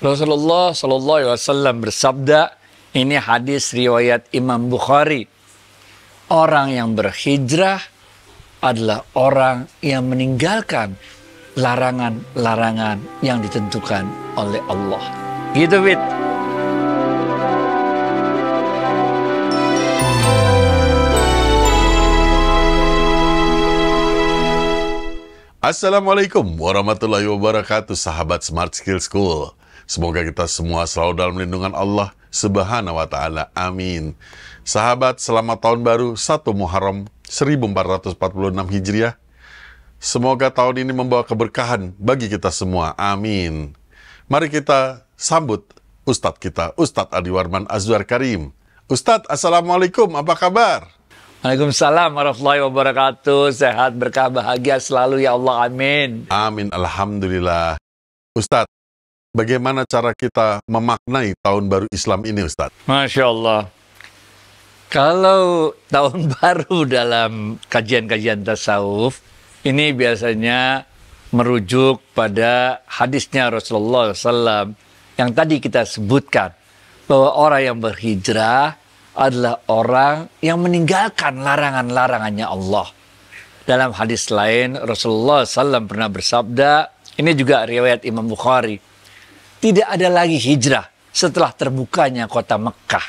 Rasulullah Shallallahu Alaihi Wasallam bersabda, ini hadis riwayat Imam Bukhari. Orang yang berhijrah adalah orang yang meninggalkan larangan-larangan yang ditentukan oleh Allah. Gitu, Fit. Assalamualaikum warahmatullahi wabarakatuh sahabat Smart Skill School. Semoga kita semua selalu dalam lindungan Allah Subhanahu wa taala. Amin. Sahabat, selamat tahun baru 1 Muharram 1446 Hijriah. Semoga tahun ini membawa keberkahan bagi kita semua. Amin. Mari kita sambut Ustadz kita, Ustadz Adi Warman Azwar Karim. Ustadz, Assalamualaikum, apa kabar? Waalaikumsalam warahmatullahi wabarakatuh. Sehat, berkah, bahagia selalu ya Allah. Amin. Amin. Alhamdulillah. Ustadz, bagaimana cara kita memaknai tahun baru Islam ini Ustaz? Masya Allah. Kalau tahun baru dalam kajian-kajian tasawuf, ini biasanya merujuk pada hadisnya Rasulullah SAW yang tadi kita sebutkan bahwa orang yang berhijrah adalah orang yang meninggalkan larangan-larangannya Allah. Dalam hadis lain Rasulullah SAW pernah bersabda, ini juga riwayat Imam Bukhari, tidak ada lagi hijrah setelah terbukanya kota Mekah.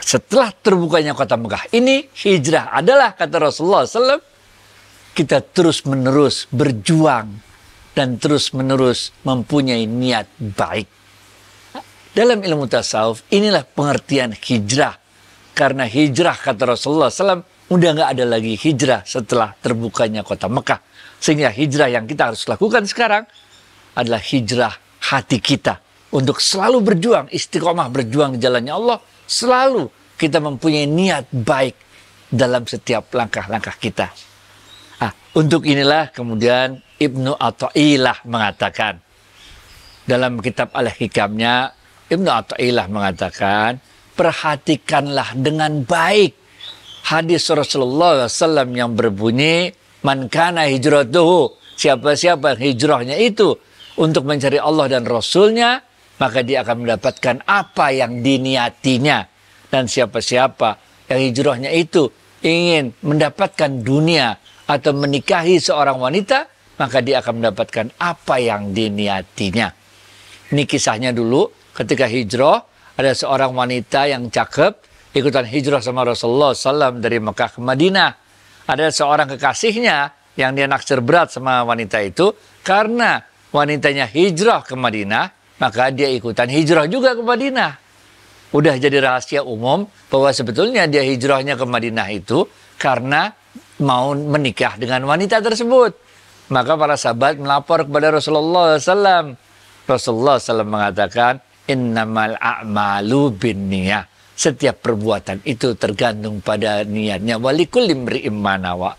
Setelah terbukanya kota Mekah, ini hijrah adalah kata Rasulullah SAW, kita terus menerus berjuang dan terus menerus mempunyai niat baik. Dalam ilmu tasawuf, inilah pengertian hijrah. Karena hijrah kata Rasulullah SAW, udah nggak ada lagi hijrah setelah terbukanya kota Mekah. Sehingga hijrah yang kita harus lakukan sekarang adalah hijrah hati kita untuk selalu berjuang, istiqomah berjuang jalannya Allah, selalu kita mempunyai niat baik dalam setiap langkah-langkah kita. nah, untuk inilah kemudian Ibnu ilah mengatakan dalam kitab Al-Hikamnya Ibnu ilah mengatakan perhatikanlah dengan baik hadis Rasulullah SAW yang berbunyi man kana hijrah hijratuhu siapa-siapa hijrahnya itu untuk mencari Allah dan Rasulnya, maka dia akan mendapatkan apa yang diniatinya. Dan siapa-siapa yang hijrahnya itu ingin mendapatkan dunia atau menikahi seorang wanita, maka dia akan mendapatkan apa yang diniatinya. Ini kisahnya dulu ketika hijrah, ada seorang wanita yang cakep, ikutan hijrah sama Rasulullah SAW dari Mekah ke Madinah. Ada seorang kekasihnya yang dia naksir berat sama wanita itu, karena wanitanya hijrah ke Madinah, maka dia ikutan hijrah juga ke Madinah. Udah jadi rahasia umum bahwa sebetulnya dia hijrahnya ke Madinah itu karena mau menikah dengan wanita tersebut. Maka para sahabat melapor kepada Rasulullah SAW. Rasulullah SAW mengatakan, Innamal a'malu bin niyah. Setiap perbuatan itu tergantung pada niatnya. Walikul imri immanawa.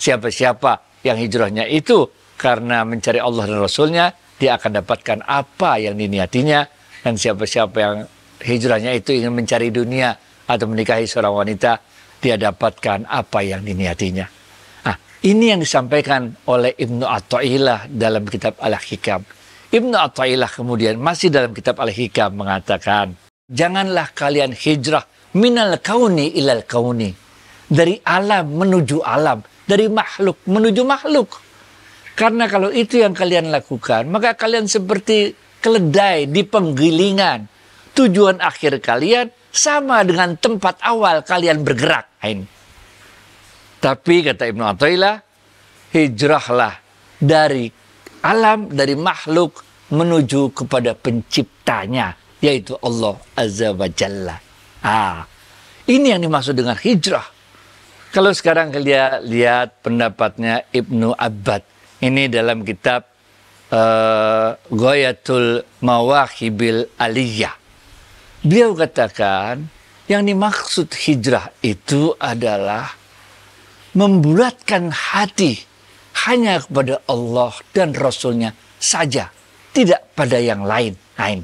Siapa-siapa yang hijrahnya itu karena mencari Allah dan Rasulnya, dia akan dapatkan apa yang diniatinya. Dan siapa-siapa yang hijrahnya itu ingin mencari dunia atau menikahi seorang wanita, dia dapatkan apa yang diniatinya. Nah, ini yang disampaikan oleh Ibnu Taillah dalam kitab Al-Hikam. Ibnu Taillah kemudian masih dalam kitab Al-Hikam mengatakan, Janganlah kalian hijrah minal kauni ilal kauni. Dari alam menuju alam. Dari makhluk menuju makhluk. Karena kalau itu yang kalian lakukan, maka kalian seperti keledai di penggilingan. Tujuan akhir kalian sama dengan tempat awal kalian bergerak. Tapi kata Ibnu Athaillah, hijrahlah dari alam, dari makhluk menuju kepada penciptanya, yaitu Allah Azza wa Jalla. Ah, ini yang dimaksud dengan hijrah. Kalau sekarang kalian lihat pendapatnya Ibnu Abbad ini dalam kitab uh, eh, Goyatul Mawahibil Aliyah. Beliau katakan yang dimaksud hijrah itu adalah membulatkan hati hanya kepada Allah dan Rasulnya saja, tidak pada yang lain. lain.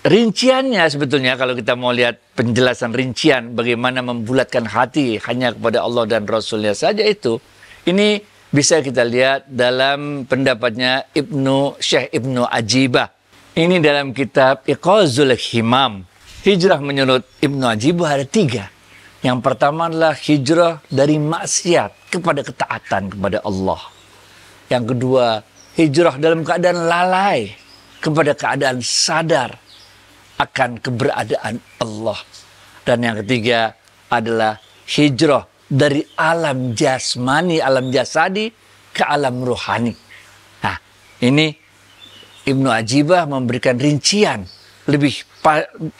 Rinciannya sebetulnya kalau kita mau lihat penjelasan rincian bagaimana membulatkan hati hanya kepada Allah dan Rasulnya saja itu, ini bisa kita lihat dalam pendapatnya Ibnu Syekh Ibnu Ajibah. Ini dalam kitab Iqazul Himam. Hijrah menurut Ibnu Ajibah ada tiga. Yang pertama adalah hijrah dari maksiat kepada ketaatan kepada Allah. Yang kedua, hijrah dalam keadaan lalai kepada keadaan sadar akan keberadaan Allah. Dan yang ketiga adalah hijrah dari alam jasmani, alam jasadi ke alam rohani. Nah, ini Ibnu Ajibah memberikan rincian lebih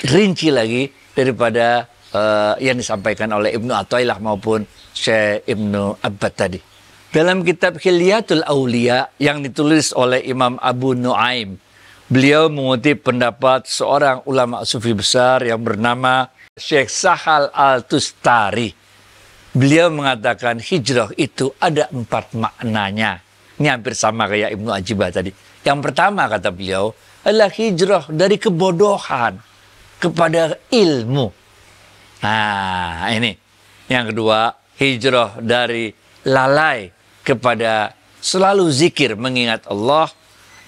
rinci lagi daripada uh, yang disampaikan oleh Ibnu Athaillah maupun Syekh Ibnu Abbad tadi. Dalam kitab Hilyatul Aulia yang ditulis oleh Imam Abu Nuaim, beliau mengutip pendapat seorang ulama sufi besar yang bernama Syekh Sahal Al-Tustari. Beliau mengatakan hijrah itu ada empat maknanya. Ini hampir sama kayak Ibnu Ajibah tadi. Yang pertama kata beliau adalah hijrah dari kebodohan kepada ilmu. Nah ini. Yang kedua hijrah dari lalai kepada selalu zikir mengingat Allah.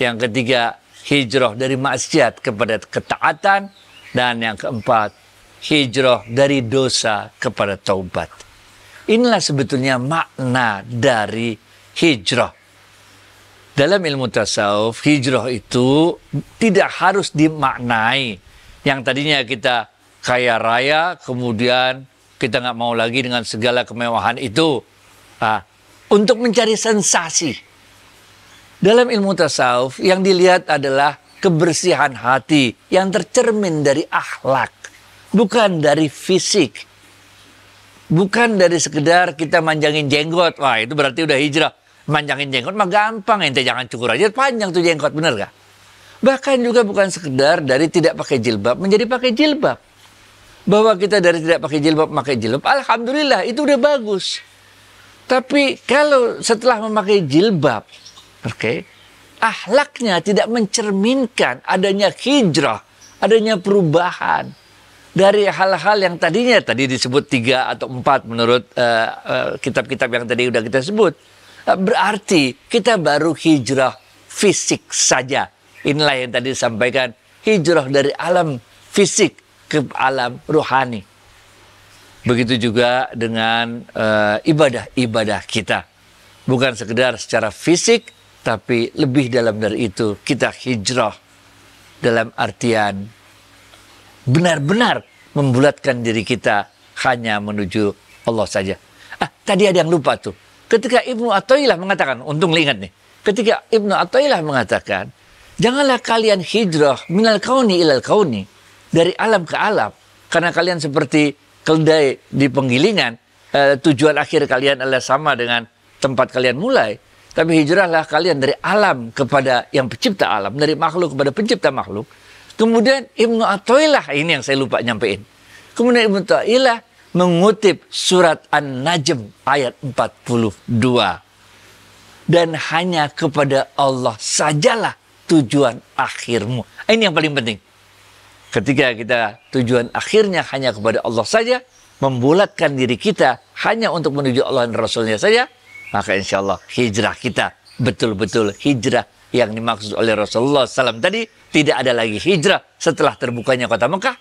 Yang ketiga hijrah dari maksiat kepada ketaatan. Dan yang keempat hijrah dari dosa kepada taubat. Inilah sebetulnya makna dari hijrah. Dalam ilmu tasawuf, hijrah itu tidak harus dimaknai. Yang tadinya kita kaya raya, kemudian kita nggak mau lagi dengan segala kemewahan itu. Ah, untuk mencari sensasi. Dalam ilmu tasawuf, yang dilihat adalah kebersihan hati yang tercermin dari akhlak, bukan dari fisik. Bukan dari sekedar kita manjangin jenggot. Wah, itu berarti udah hijrah. Manjangin jenggot mah gampang ente jangan cukur aja panjang tuh jenggot, bener gak? Bahkan juga bukan sekedar dari tidak pakai jilbab menjadi pakai jilbab. Bahwa kita dari tidak pakai jilbab pakai jilbab, alhamdulillah itu udah bagus. Tapi kalau setelah memakai jilbab, oke, okay, ahlaknya tidak mencerminkan adanya hijrah, adanya perubahan dari hal-hal yang tadinya tadi disebut tiga atau empat menurut eh, eh, kitab-kitab uh, uh, yang tadi sudah kita sebut uh, berarti kita baru hijrah fisik saja inilah yang tadi disampaikan hijrah dari alam fisik ke alam rohani begitu juga dengan ibadah-ibadah uh, kita bukan sekedar secara fisik tapi lebih dalam dari itu kita hijrah dalam artian benar-benar membulatkan diri kita hanya menuju Allah saja. Ah, tadi ada yang lupa tuh. Ketika Ibnu Athaillah mengatakan, untung ingat nih. Ketika Ibnu Athaillah mengatakan, janganlah kalian hijrah minal kauni ilal kauni dari alam ke alam karena kalian seperti keledai di penggilingan eh, tujuan akhir kalian adalah sama dengan tempat kalian mulai tapi hijrahlah kalian dari alam kepada yang pencipta alam dari makhluk kepada pencipta makhluk Kemudian Ibnu Athaillah ini yang saya lupa nyampein. Kemudian Ibnu Athaillah mengutip surat An-Najm ayat 42. Dan hanya kepada Allah sajalah tujuan akhirmu. Ini yang paling penting. Ketika kita tujuan akhirnya hanya kepada Allah saja, membulatkan diri kita hanya untuk menuju Allah dan Rasulnya saja, maka insya Allah hijrah kita betul-betul hijrah yang dimaksud oleh Rasulullah SAW tadi tidak ada lagi hijrah setelah terbukanya kota Mekah.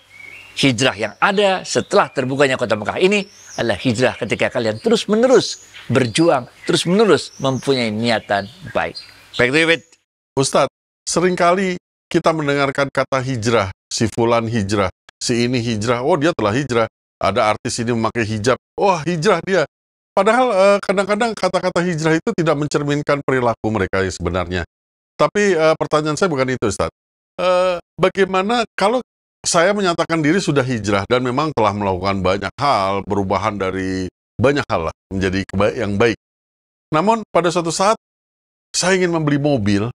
Hijrah yang ada setelah terbukanya kota Mekah ini adalah hijrah ketika kalian terus-menerus berjuang, terus-menerus mempunyai niatan baik. Baik, David. Ustadz, seringkali kita mendengarkan kata hijrah, si fulan hijrah, si ini hijrah, oh dia telah hijrah. Ada artis ini memakai hijab, wah oh, hijrah dia. Padahal eh, kadang-kadang kata-kata hijrah itu tidak mencerminkan perilaku mereka yang sebenarnya. Tapi uh, pertanyaan saya bukan itu, Ustaz. Uh, eh, bagaimana kalau saya menyatakan diri sudah hijrah dan memang telah melakukan banyak hal, perubahan dari banyak hal lah, menjadi yang baik. Namun pada suatu saat saya ingin membeli mobil,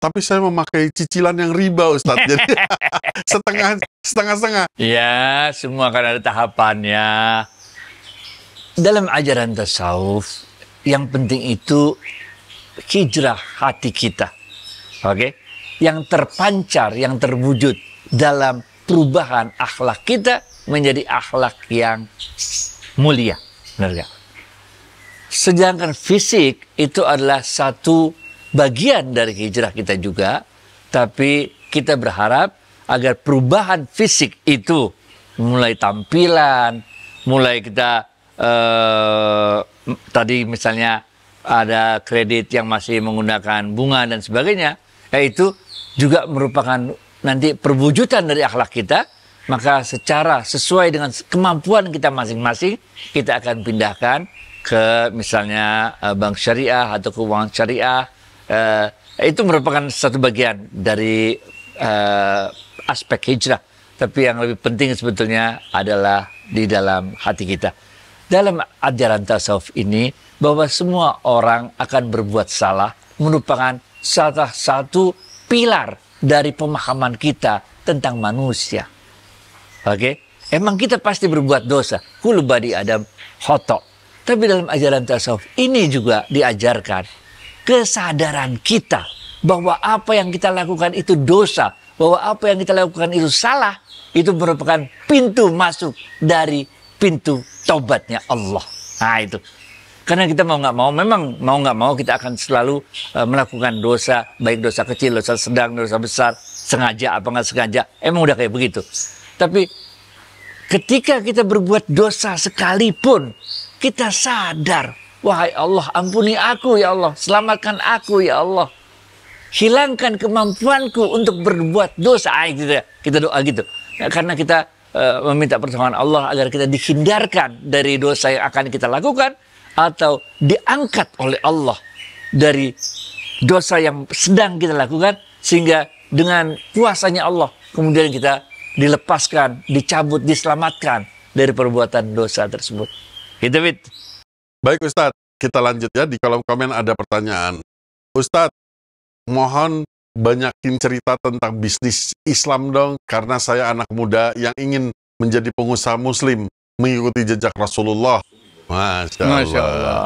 tapi saya memakai cicilan yang riba Ustaz. Jadi setengah setengah setengah. Ya, semua kan ada tahapannya. Dalam ajaran tasawuf, yang penting itu hijrah hati kita okay, yang terpancar, yang terwujud dalam perubahan akhlak kita menjadi akhlak yang mulia. Benar gak? Sedangkan fisik itu adalah satu bagian dari hijrah kita juga, tapi kita berharap agar perubahan fisik itu mulai tampilan, mulai kita eh, tadi misalnya ada kredit yang masih menggunakan bunga dan sebagainya, yaitu nah, juga merupakan nanti perwujudan dari akhlak kita, maka secara sesuai dengan kemampuan kita masing-masing, kita akan pindahkan ke misalnya eh, bank syariah atau keuangan syariah. Eh, itu merupakan satu bagian dari eh, aspek hijrah. Tapi yang lebih penting sebetulnya adalah di dalam hati kita. Dalam ajaran tasawuf ini bahwa semua orang akan berbuat salah merupakan salah satu pilar dari pemahaman kita tentang manusia. Oke, okay? emang kita pasti berbuat dosa. kulubadi badi adam hotok. Tapi dalam ajaran tasawuf ini juga diajarkan kesadaran kita bahwa apa yang kita lakukan itu dosa, bahwa apa yang kita lakukan itu salah, itu merupakan pintu masuk dari pintu tobatnya Allah. Nah itu karena kita mau nggak mau, memang mau nggak mau kita akan selalu uh, melakukan dosa, baik dosa kecil, dosa sedang, dosa besar, sengaja apa nggak sengaja, emang udah kayak begitu. Tapi ketika kita berbuat dosa sekalipun, kita sadar, wahai Allah, ampuni aku ya Allah, selamatkan aku ya Allah. Hilangkan kemampuanku untuk berbuat dosa, Ay, ah, gitu ya, kita doa gitu. Ya, karena kita uh, meminta pertolongan Allah agar kita dihindarkan dari dosa yang akan kita lakukan atau diangkat oleh Allah dari dosa yang sedang kita lakukan sehingga dengan kuasanya Allah kemudian kita dilepaskan, dicabut, diselamatkan dari perbuatan dosa tersebut. Gitu, Fit. Baik, Ustadz. Kita lanjut ya. Di kolom komen ada pertanyaan. Ustadz, mohon banyakin cerita tentang bisnis Islam dong, karena saya anak muda yang ingin menjadi pengusaha muslim, mengikuti jejak Rasulullah, Masya Allah. Allah.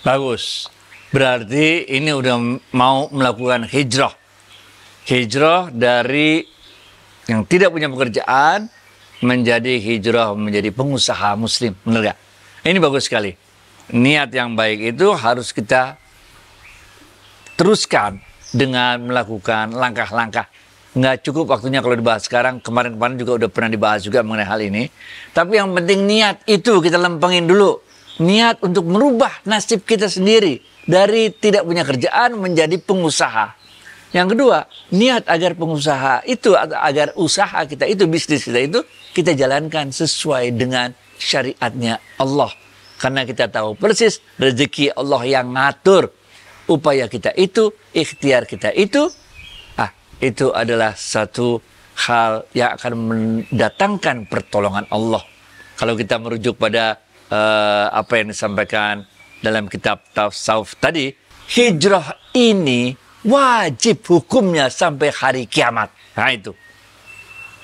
Bagus. Berarti ini udah mau melakukan hijrah. Hijrah dari yang tidak punya pekerjaan menjadi hijrah menjadi pengusaha muslim. Benar gak? Ini bagus sekali. Niat yang baik itu harus kita teruskan dengan melakukan langkah-langkah nggak cukup waktunya kalau dibahas sekarang. Kemarin-kemarin juga udah pernah dibahas juga mengenai hal ini. Tapi yang penting niat itu kita lempengin dulu. Niat untuk merubah nasib kita sendiri dari tidak punya kerjaan menjadi pengusaha. Yang kedua, niat agar pengusaha itu atau agar usaha kita itu bisnis kita itu kita jalankan sesuai dengan syariatnya Allah. Karena kita tahu persis rezeki Allah yang ngatur upaya kita itu, ikhtiar kita itu itu adalah satu hal yang akan mendatangkan pertolongan Allah. Kalau kita merujuk pada uh, apa yang disampaikan dalam kitab Tasawuf tadi, hijrah ini wajib hukumnya sampai hari kiamat. Nah itu.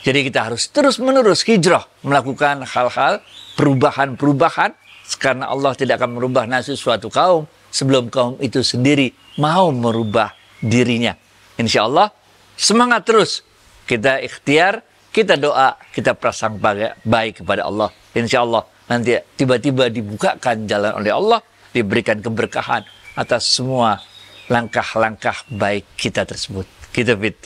Jadi kita harus terus-menerus hijrah melakukan hal-hal perubahan-perubahan karena Allah tidak akan merubah nasib suatu kaum sebelum kaum itu sendiri mau merubah dirinya. Insya Allah Semangat terus. Kita ikhtiar, kita doa, kita prasang baik kepada Allah. Insya Allah nanti tiba-tiba dibukakan jalan oleh Allah, diberikan keberkahan atas semua langkah-langkah baik kita tersebut. Kita gitu, fit.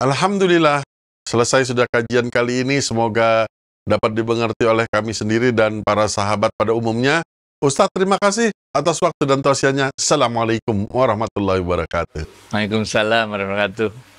Alhamdulillah, selesai sudah kajian kali ini. Semoga dapat dimengerti oleh kami sendiri dan para sahabat pada umumnya. Ustadz, terima kasih atas waktu dan tausiannya. Assalamualaikum warahmatullahi wabarakatuh. Waalaikumsalam warahmatullahi wabarakatuh.